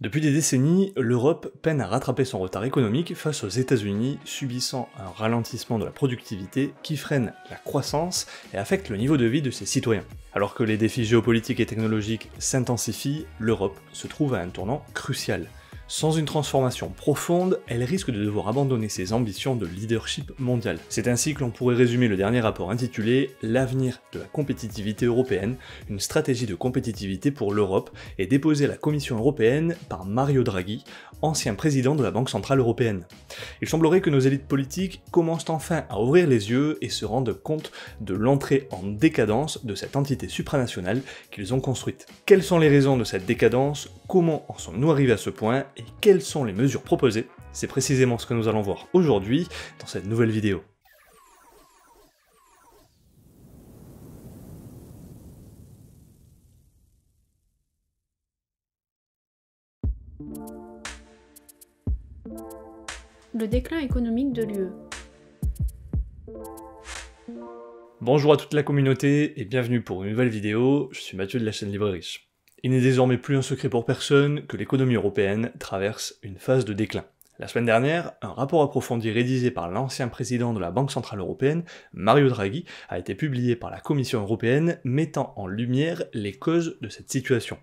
Depuis des décennies, l'Europe peine à rattraper son retard économique face aux États-Unis, subissant un ralentissement de la productivité qui freine la croissance et affecte le niveau de vie de ses citoyens. Alors que les défis géopolitiques et technologiques s'intensifient, l'Europe se trouve à un tournant crucial. Sans une transformation profonde, elle risque de devoir abandonner ses ambitions de leadership mondial. C'est ainsi que l'on pourrait résumer le dernier rapport intitulé L'avenir de la compétitivité européenne, une stratégie de compétitivité pour l'Europe, et déposé à la Commission européenne par Mario Draghi, ancien président de la Banque centrale européenne. Il semblerait que nos élites politiques commencent enfin à ouvrir les yeux et se rendent compte de l'entrée en décadence de cette entité supranationale qu'ils ont construite. Quelles sont les raisons de cette décadence Comment en sommes-nous arrivés à ce point Et quelles sont les mesures proposées C'est précisément ce que nous allons voir aujourd'hui dans cette nouvelle vidéo. le déclin économique de l'UE. Bonjour à toute la communauté et bienvenue pour une nouvelle vidéo, je suis Mathieu de la chaîne Librerie. Il n'est désormais plus un secret pour personne que l'économie européenne traverse une phase de déclin. La semaine dernière, un rapport approfondi rédigé par l'ancien président de la Banque Centrale Européenne, Mario Draghi, a été publié par la Commission européenne mettant en lumière les causes de cette situation.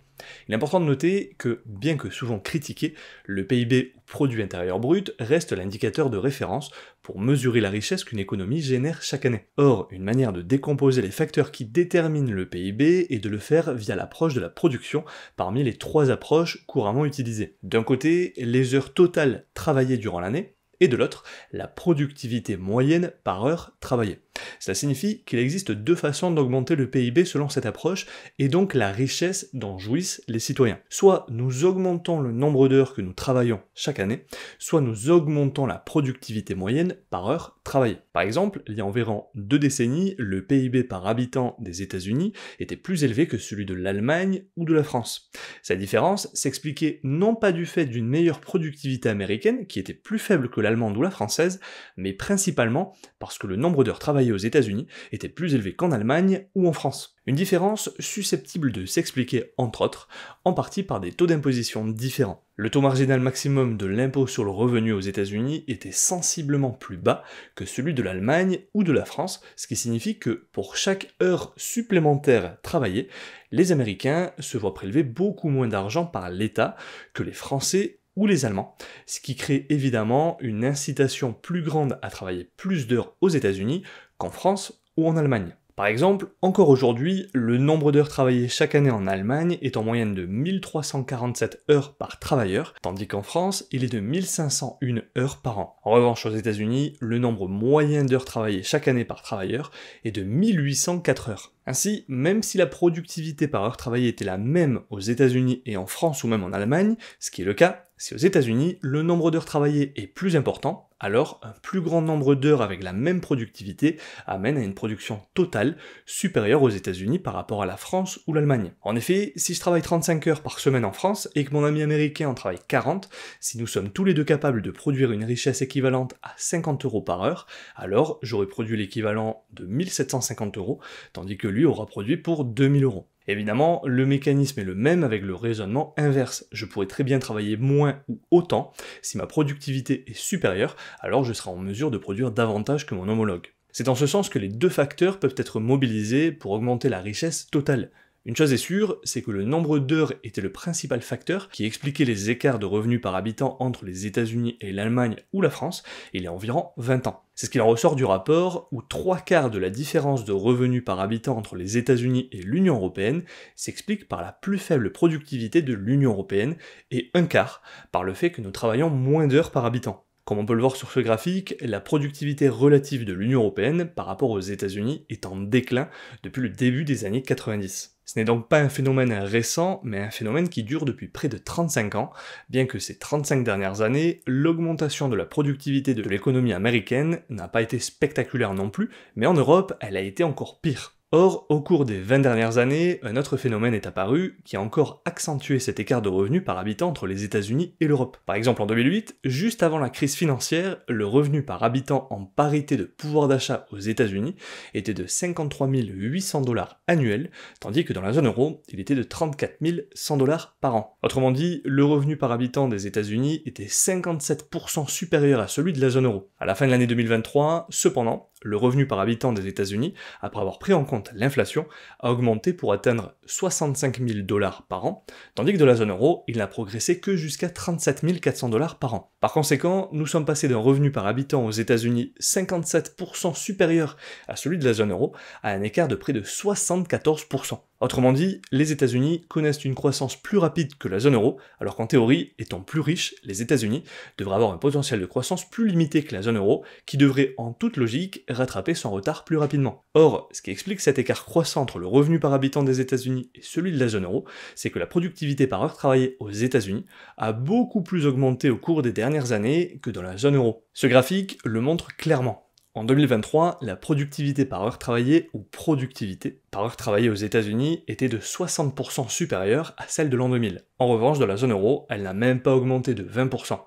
Il est important de noter que, bien que souvent critiqué, le PIB ou produit intérieur brut reste l'indicateur de référence pour mesurer la richesse qu'une économie génère chaque année. Or, une manière de décomposer les facteurs qui déterminent le PIB est de le faire via l'approche de la production, parmi les trois approches couramment utilisées. D'un côté, les heures totales travaillées durant l'année, et de l'autre, la productivité moyenne par heure travaillée. Cela signifie qu'il existe deux façons d'augmenter le PIB selon cette approche, et donc la richesse dont jouissent les citoyens. Soit nous augmentons le nombre d'heures que nous travaillons chaque année, soit nous augmentons la productivité moyenne par heure travaillée. Par exemple, il y a environ deux décennies, le PIB par habitant des États-Unis était plus élevé que celui de l'Allemagne ou de la France. Cette différence s'expliquait non pas du fait d'une meilleure productivité américaine, qui était plus faible que l'allemande ou la française, mais principalement parce que le nombre d'heures travaillées aux États-Unis était plus élevé qu'en Allemagne ou en France. Une différence susceptible de s'expliquer, entre autres, en partie par des taux d'imposition différents. Le taux marginal maximum de l'impôt sur le revenu aux États-Unis était sensiblement plus bas que celui de l'Allemagne ou de la France, ce qui signifie que pour chaque heure supplémentaire travaillée, les Américains se voient prélever beaucoup moins d'argent par l'État que les Français ou les Allemands, ce qui crée évidemment une incitation plus grande à travailler plus d'heures aux États-Unis en France ou en Allemagne. Par exemple, encore aujourd'hui, le nombre d'heures travaillées chaque année en Allemagne est en moyenne de 1347 heures par travailleur, tandis qu'en France, il est de 1501 heures par an. En revanche, aux États-Unis, le nombre moyen d'heures travaillées chaque année par travailleur est de 1804 heures. Ainsi, même si la productivité par heure travaillée était la même aux États-Unis et en France ou même en Allemagne, ce qui est le cas, si aux États-Unis, le nombre d'heures travaillées est plus important, alors un plus grand nombre d'heures avec la même productivité amène à une production totale supérieure aux États-Unis par rapport à la France ou l'Allemagne. En effet, si je travaille 35 heures par semaine en France et que mon ami américain en travaille 40, si nous sommes tous les deux capables de produire une richesse équivalente à 50 euros par heure, alors j'aurais produit l'équivalent de 1750 euros, tandis que lui aura produit pour 2000 euros. Évidemment, le mécanisme est le même avec le raisonnement inverse. Je pourrais très bien travailler moins ou autant. Si ma productivité est supérieure, alors je serai en mesure de produire davantage que mon homologue. C'est en ce sens que les deux facteurs peuvent être mobilisés pour augmenter la richesse totale. Une chose est sûre, c'est que le nombre d'heures était le principal facteur qui expliquait les écarts de revenus par habitant entre les États-Unis et l'Allemagne ou la France, il y a environ 20 ans. C'est ce qu'il en ressort du rapport où trois quarts de la différence de revenus par habitant entre les États-Unis et l'Union européenne s'explique par la plus faible productivité de l'Union européenne et un quart par le fait que nous travaillons moins d'heures par habitant. Comme on peut le voir sur ce graphique, la productivité relative de l'Union européenne par rapport aux États-Unis est en déclin depuis le début des années 90. Ce n'est donc pas un phénomène récent, mais un phénomène qui dure depuis près de 35 ans, bien que ces 35 dernières années, l'augmentation de la productivité de l'économie américaine n'a pas été spectaculaire non plus, mais en Europe, elle a été encore pire. Or, au cours des 20 dernières années, un autre phénomène est apparu qui a encore accentué cet écart de revenus par habitant entre les États-Unis et l'Europe. Par exemple, en 2008, juste avant la crise financière, le revenu par habitant en parité de pouvoir d'achat aux États-Unis était de 53 800 dollars annuels, tandis que dans la zone euro, il était de 34 100 dollars par an. Autrement dit, le revenu par habitant des États-Unis était 57% supérieur à celui de la zone euro. À la fin de l'année 2023, cependant, le revenu par habitant des États-Unis, après avoir pris en compte l'inflation, a augmenté pour atteindre 65 000 dollars par an, tandis que de la zone euro, il n'a progressé que jusqu'à 37 400 dollars par an. Par conséquent, nous sommes passés d'un revenu par habitant aux États-Unis 57% supérieur à celui de la zone euro, à un écart de près de 74%. Autrement dit, les États-Unis connaissent une croissance plus rapide que la zone euro, alors qu'en théorie, étant plus riches, les États-Unis devraient avoir un potentiel de croissance plus limité que la zone euro, qui devrait en toute logique rattraper son retard plus rapidement. Or, ce qui explique cet écart croissant entre le revenu par habitant des États-Unis et celui de la zone euro, c'est que la productivité par heure travaillée aux États-Unis a beaucoup plus augmenté au cours des dernières années que dans la zone euro. Ce graphique le montre clairement. En 2023, la productivité par heure travaillée ou productivité par heure travaillée aux États-Unis était de 60% supérieure à celle de l'an 2000. En revanche, dans la zone euro, elle n'a même pas augmenté de 20%.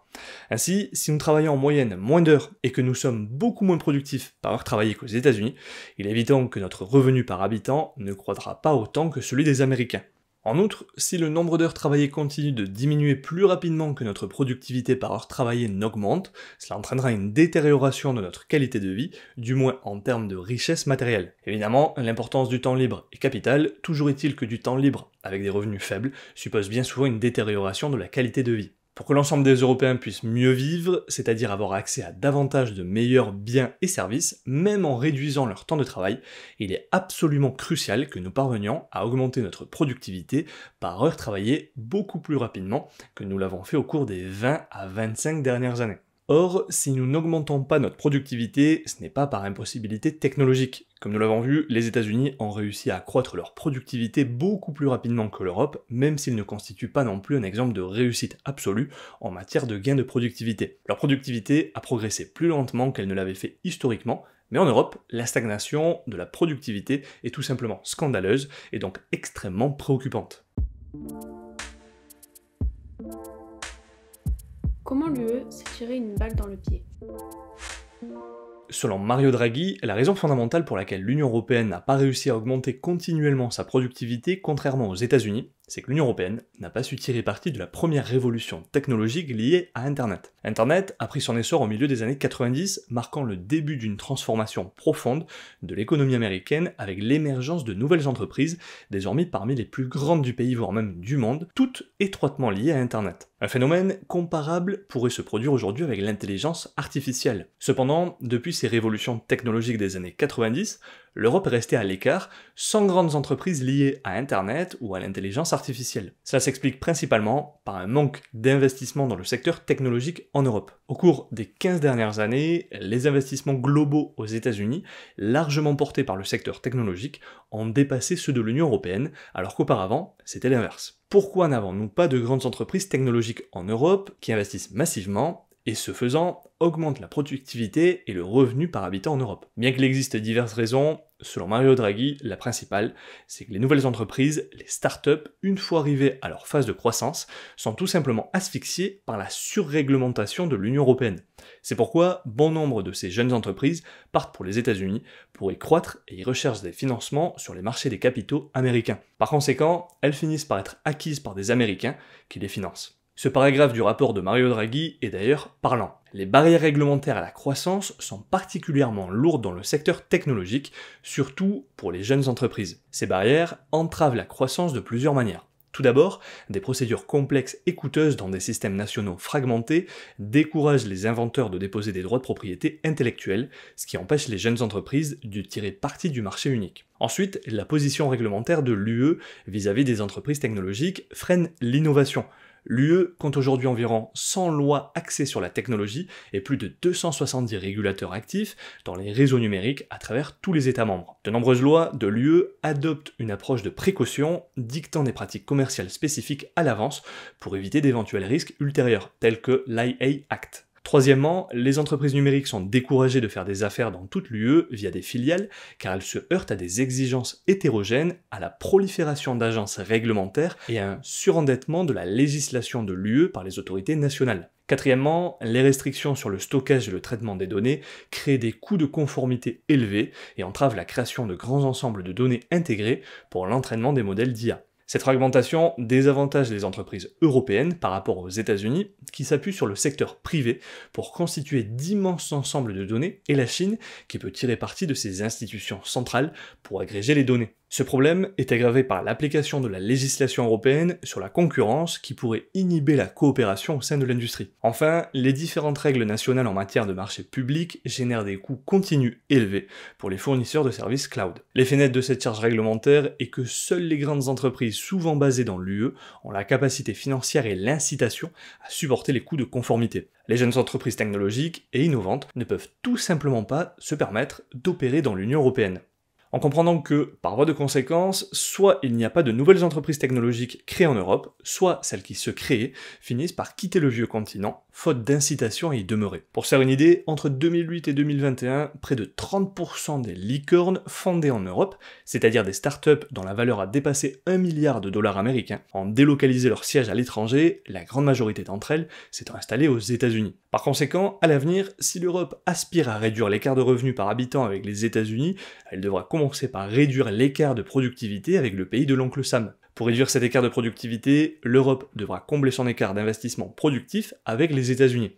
Ainsi, si nous travaillons en moyenne moins d'heures et que nous sommes beaucoup moins productifs par heure travaillée qu'aux États-Unis, il est évident que notre revenu par habitant ne croîtra pas autant que celui des Américains. En outre, si le nombre d'heures travaillées continue de diminuer plus rapidement que notre productivité par heure travaillée n'augmente, cela entraînera une détérioration de notre qualité de vie, du moins en termes de richesse matérielle. Évidemment, l'importance du temps libre est capitale, toujours est-il que du temps libre avec des revenus faibles suppose bien souvent une détérioration de la qualité de vie. Pour que l'ensemble des Européens puissent mieux vivre, c'est-à-dire avoir accès à davantage de meilleurs biens et services, même en réduisant leur temps de travail, il est absolument crucial que nous parvenions à augmenter notre productivité par heure travaillée beaucoup plus rapidement que nous l'avons fait au cours des 20 à 25 dernières années. Or, si nous n'augmentons pas notre productivité, ce n'est pas par impossibilité technologique. Comme nous l'avons vu, les États-Unis ont réussi à accroître leur productivité beaucoup plus rapidement que l'Europe, même s'ils ne constituent pas non plus un exemple de réussite absolue en matière de gain de productivité. Leur productivité a progressé plus lentement qu'elle ne l'avait fait historiquement, mais en Europe, la stagnation de la productivité est tout simplement scandaleuse et donc extrêmement préoccupante. Comment l'UE e s'est tiré une balle dans le pied Selon Mario Draghi, la raison fondamentale pour laquelle l'Union européenne n'a pas réussi à augmenter continuellement sa productivité, contrairement aux États-Unis, c'est que l'Union européenne n'a pas su tirer parti de la première révolution technologique liée à Internet. Internet a pris son essor au milieu des années 90, marquant le début d'une transformation profonde de l'économie américaine avec l'émergence de nouvelles entreprises, désormais parmi les plus grandes du pays, voire même du monde, toutes étroitement liées à Internet. Un phénomène comparable pourrait se produire aujourd'hui avec l'intelligence artificielle. Cependant, depuis ces révolutions technologiques des années 90, l'Europe est restée à l'écart, sans grandes entreprises liées à Internet ou à l'intelligence artificielle. Cela s'explique principalement par un manque d'investissement dans le secteur technologique en Europe. Au cours des 15 dernières années, les investissements globaux aux États-Unis, largement portés par le secteur technologique, ont dépassé ceux de l'Union européenne, alors qu'auparavant, c'était l'inverse. Pourquoi n'avons-nous pas de grandes entreprises technologiques en Europe qui investissent massivement et ce faisant augmente la productivité et le revenu par habitant en Europe. Bien qu'il existe diverses raisons, selon Mario Draghi, la principale, c'est que les nouvelles entreprises, les startups, une fois arrivées à leur phase de croissance, sont tout simplement asphyxiées par la surréglementation de l'Union européenne. C'est pourquoi bon nombre de ces jeunes entreprises partent pour les États-Unis pour y croître et y recherchent des financements sur les marchés des capitaux américains. Par conséquent, elles finissent par être acquises par des Américains qui les financent. Ce paragraphe du rapport de Mario Draghi est d'ailleurs parlant. Les barrières réglementaires à la croissance sont particulièrement lourdes dans le secteur technologique, surtout pour les jeunes entreprises. Ces barrières entravent la croissance de plusieurs manières. Tout d'abord, des procédures complexes et coûteuses dans des systèmes nationaux fragmentés découragent les inventeurs de déposer des droits de propriété intellectuelle, ce qui empêche les jeunes entreprises de tirer parti du marché unique. Ensuite, la position réglementaire de l'UE vis-à-vis des entreprises technologiques freine l'innovation, l'UE compte aujourd'hui environ 100 lois axées sur la technologie et plus de 270 régulateurs actifs dans les réseaux numériques à travers tous les États membres. De nombreuses lois de l'UE adoptent une approche de précaution, dictant des pratiques commerciales spécifiques à l'avance pour éviter d'éventuels risques ultérieurs, tels que l'IA Act. Troisièmement, les entreprises numériques sont découragées de faire des affaires dans toute l'UE via des filiales car elles se heurtent à des exigences hétérogènes, à la prolifération d'agences réglementaires et à un surendettement de la législation de l'UE par les autorités nationales. Quatrièmement, les restrictions sur le stockage et le traitement des données créent des coûts de conformité élevés et entravent la création de grands ensembles de données intégrées pour l'entraînement des modèles d'IA. Cette fragmentation désavantage les entreprises européennes par rapport aux États-Unis, qui s'appuient sur le secteur privé pour constituer d'immenses ensembles de données, et la Chine, qui peut tirer parti de ses institutions centrales pour agréger les données. Ce problème est aggravé par l'application de la législation européenne sur la concurrence qui pourrait inhiber la coopération au sein de l'industrie. Enfin, les différentes règles nationales en matière de marché public génèrent des coûts continus élevés pour les fournisseurs de services cloud. L'effet net de cette charge réglementaire est que seules les grandes entreprises souvent basées dans l'UE ont la capacité financière et l'incitation à supporter les coûts de conformité. Les jeunes entreprises technologiques et innovantes ne peuvent tout simplement pas se permettre d'opérer dans l'Union européenne en comprenant que, par voie de conséquence, soit il n'y a pas de nouvelles entreprises technologiques créées en Europe, soit celles qui se créent finissent par quitter le vieux continent faute d'incitation à y demeurer. Pour faire une idée, entre 2008 et 2021, près de 30% des licornes fondées en Europe, c'est-à-dire des startups dont la valeur a dépassé 1 milliard de dollars américains, ont délocalisé leur siège à l'étranger, la grande majorité d'entre elles s'étant installées aux États-Unis. Par conséquent, à l'avenir, si l'Europe aspire à réduire l'écart de revenus par habitant avec les États-Unis, elle devra commencer par réduire l'écart de productivité avec le pays de l'oncle Sam. Pour réduire cet écart de productivité, l'Europe devra combler son écart d'investissement productif avec les États-Unis.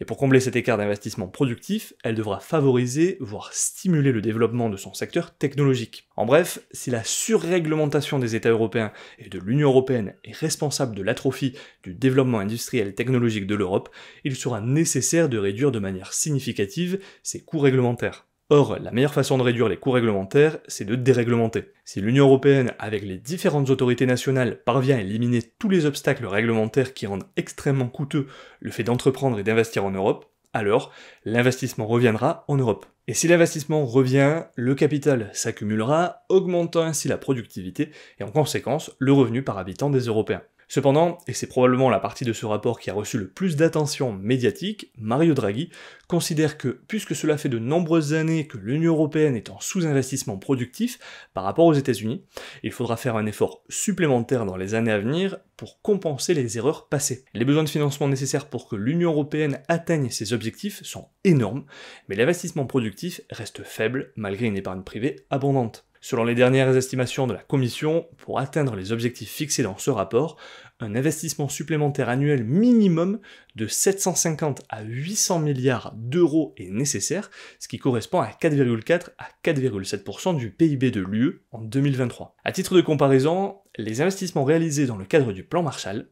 Et pour combler cet écart d'investissement productif, elle devra favoriser, voire stimuler le développement de son secteur technologique. En bref, si la surréglementation des États européens et de l'Union européenne est responsable de l'atrophie du développement industriel technologique de l'Europe, il sera nécessaire de réduire de manière significative ses coûts réglementaires. Or, la meilleure façon de réduire les coûts réglementaires, c'est de déréglementer. Si l'Union européenne, avec les différentes autorités nationales, parvient à éliminer tous les obstacles réglementaires qui rendent extrêmement coûteux le fait d'entreprendre et d'investir en Europe, alors l'investissement reviendra en Europe. Et si l'investissement revient, le capital s'accumulera, augmentant ainsi la productivité et en conséquence le revenu par habitant des Européens. Cependant, et c'est probablement la partie de ce rapport qui a reçu le plus d'attention médiatique, Mario Draghi considère que, puisque cela fait de nombreuses années que l'Union européenne est en sous-investissement productif par rapport aux États-Unis, il faudra faire un effort supplémentaire dans les années à venir pour compenser les erreurs passées. Les besoins de financement nécessaires pour que l'Union européenne atteigne ses objectifs sont énormes, mais l'investissement productif reste faible malgré une épargne privée abondante. Selon les dernières estimations de la Commission, pour atteindre les objectifs fixés dans ce rapport, un investissement supplémentaire annuel minimum de 750 à 800 milliards d'euros est nécessaire, ce qui correspond à 4,4 à 4,7% du PIB de l'UE en 2023. À titre de comparaison, les investissements réalisés dans le cadre du plan Marshall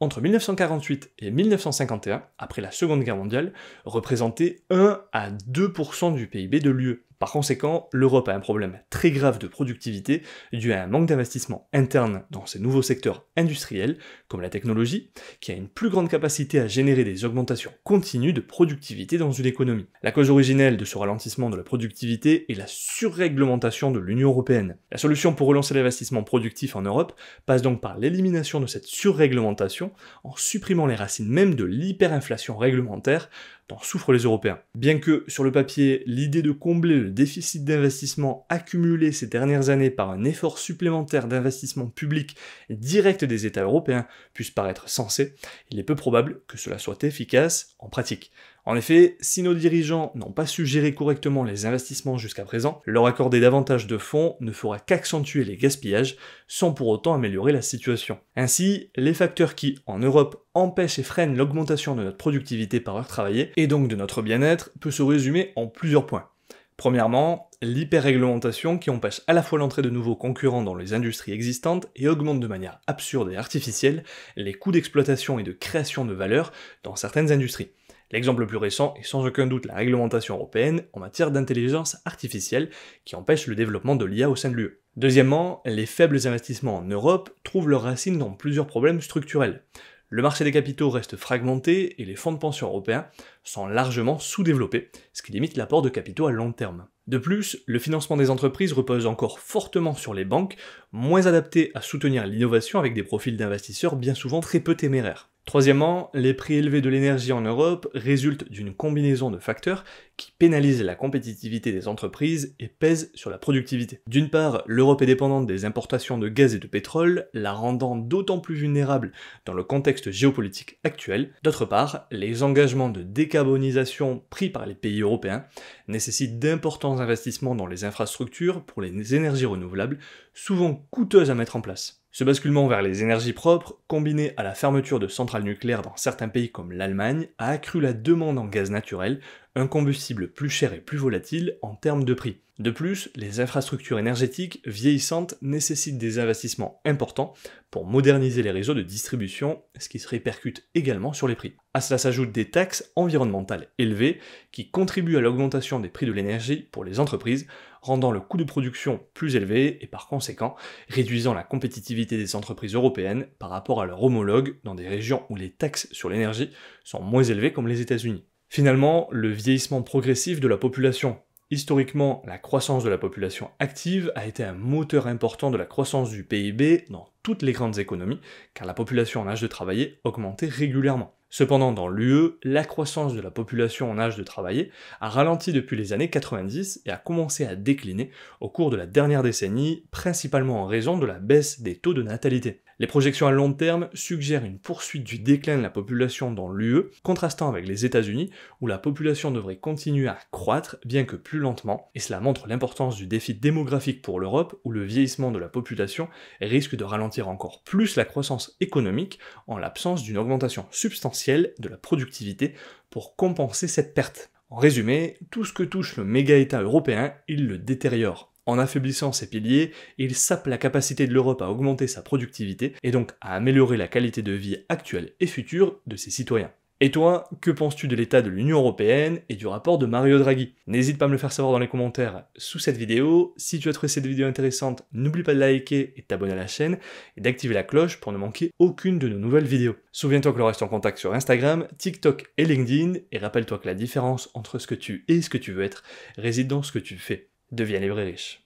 entre 1948 et 1951, après la Seconde Guerre mondiale, représentaient 1 à 2% du PIB de l'UE. Par conséquent, l'Europe a un problème très grave de productivité dû à un manque d'investissement interne dans ses nouveaux secteurs industriels, comme la technologie, qui a une plus grande capacité à générer des augmentations continues de productivité dans une économie. La cause originelle de ce ralentissement de la productivité est la surréglementation de l'Union européenne. La solution pour relancer l'investissement productif en Europe passe donc par l'élimination de cette surréglementation en supprimant les racines même de l'hyperinflation réglementaire dont souffrent les Européens. Bien que, sur le papier, l'idée de combler le déficit d'investissement accumulé ces dernières années par un effort supplémentaire d'investissement public direct des États européens puisse paraître sensée, il est peu probable que cela soit efficace en pratique. En effet, si nos dirigeants n'ont pas su gérer correctement les investissements jusqu'à présent, leur accorder davantage de fonds ne fera qu'accentuer les gaspillages sans pour autant améliorer la situation. Ainsi, les facteurs qui, en Europe, empêchent et freinent l'augmentation de notre productivité par heure travaillée et donc de notre bien-être peuvent se résumer en plusieurs points. Premièrement, l'hyper-réglementation qui empêche à la fois l'entrée de nouveaux concurrents dans les industries existantes et augmente de manière absurde et artificielle les coûts d'exploitation et de création de valeur dans certaines industries. L'exemple le plus récent est sans aucun doute la réglementation européenne en matière d'intelligence artificielle qui empêche le développement de l'IA au sein de l'UE. Deuxièmement, les faibles investissements en Europe trouvent leurs racines dans plusieurs problèmes structurels. Le marché des capitaux reste fragmenté et les fonds de pension européens sont largement sous-développés, ce qui limite l'apport de capitaux à long terme. De plus, le financement des entreprises repose encore fortement sur les banques, moins adaptées à soutenir l'innovation avec des profils d'investisseurs bien souvent très peu téméraires. Troisièmement, les prix élevés de l'énergie en Europe résultent d'une combinaison de facteurs qui pénalisent la compétitivité des entreprises et pèsent sur la productivité. D'une part, l'Europe est dépendante des importations de gaz et de pétrole, la rendant d'autant plus vulnérable dans le contexte géopolitique actuel. D'autre part, les engagements de décarbonisation pris par les pays européens nécessitent d'importants investissements dans les infrastructures pour les énergies renouvelables, souvent coûteuses à mettre en place. Ce basculement vers les énergies propres, combiné à la fermeture de centrales nucléaires dans certains pays comme l'Allemagne, a accru la demande en gaz naturel, un combustible plus cher et plus volatile en termes de prix. De plus, les infrastructures énergétiques vieillissantes nécessitent des investissements importants pour moderniser les réseaux de distribution, ce qui se répercute également sur les prix. À cela s'ajoutent des taxes environnementales élevées qui contribuent à l'augmentation des prix de l'énergie pour les entreprises, rendant le coût de production plus élevé et par conséquent réduisant la compétitivité des entreprises européennes par rapport à leurs homologues dans des régions où les taxes sur l'énergie sont moins élevées comme les États-Unis. Finalement, le vieillissement progressif de la population. Historiquement, la croissance de la population active a été un moteur important de la croissance du PIB dans toutes les grandes économies, car la population en âge de travailler augmentait régulièrement. Cependant, dans l'UE, la croissance de la population en âge de travailler a ralenti depuis les années 90 et a commencé à décliner au cours de la dernière décennie, principalement en raison de la baisse des taux de natalité. Les projections à long terme suggèrent une poursuite du déclin de la population dans l'UE, contrastant avec les États-Unis, où la population devrait continuer à croître, bien que plus lentement, et cela montre l'importance du défi démographique pour l'Europe, où le vieillissement de la population risque de ralentir encore plus la croissance économique en l'absence d'une augmentation substantielle de la productivité pour compenser cette perte. En résumé, tout ce que touche le méga-État européen, il le détériore. En affaiblissant ses piliers, il sape la capacité de l'Europe à augmenter sa productivité et donc à améliorer la qualité de vie actuelle et future de ses citoyens. Et toi, que penses-tu de l'état de l'Union Européenne et du rapport de Mario Draghi N'hésite pas à me le faire savoir dans les commentaires sous cette vidéo. Si tu as trouvé cette vidéo intéressante, n'oublie pas de liker et t'abonner à la chaîne et d'activer la cloche pour ne manquer aucune de nos nouvelles vidéos. Souviens-toi que l'on reste en contact sur Instagram, TikTok et LinkedIn et rappelle-toi que la différence entre ce que tu es et ce que tu veux être réside dans ce que tu fais. Devient libre et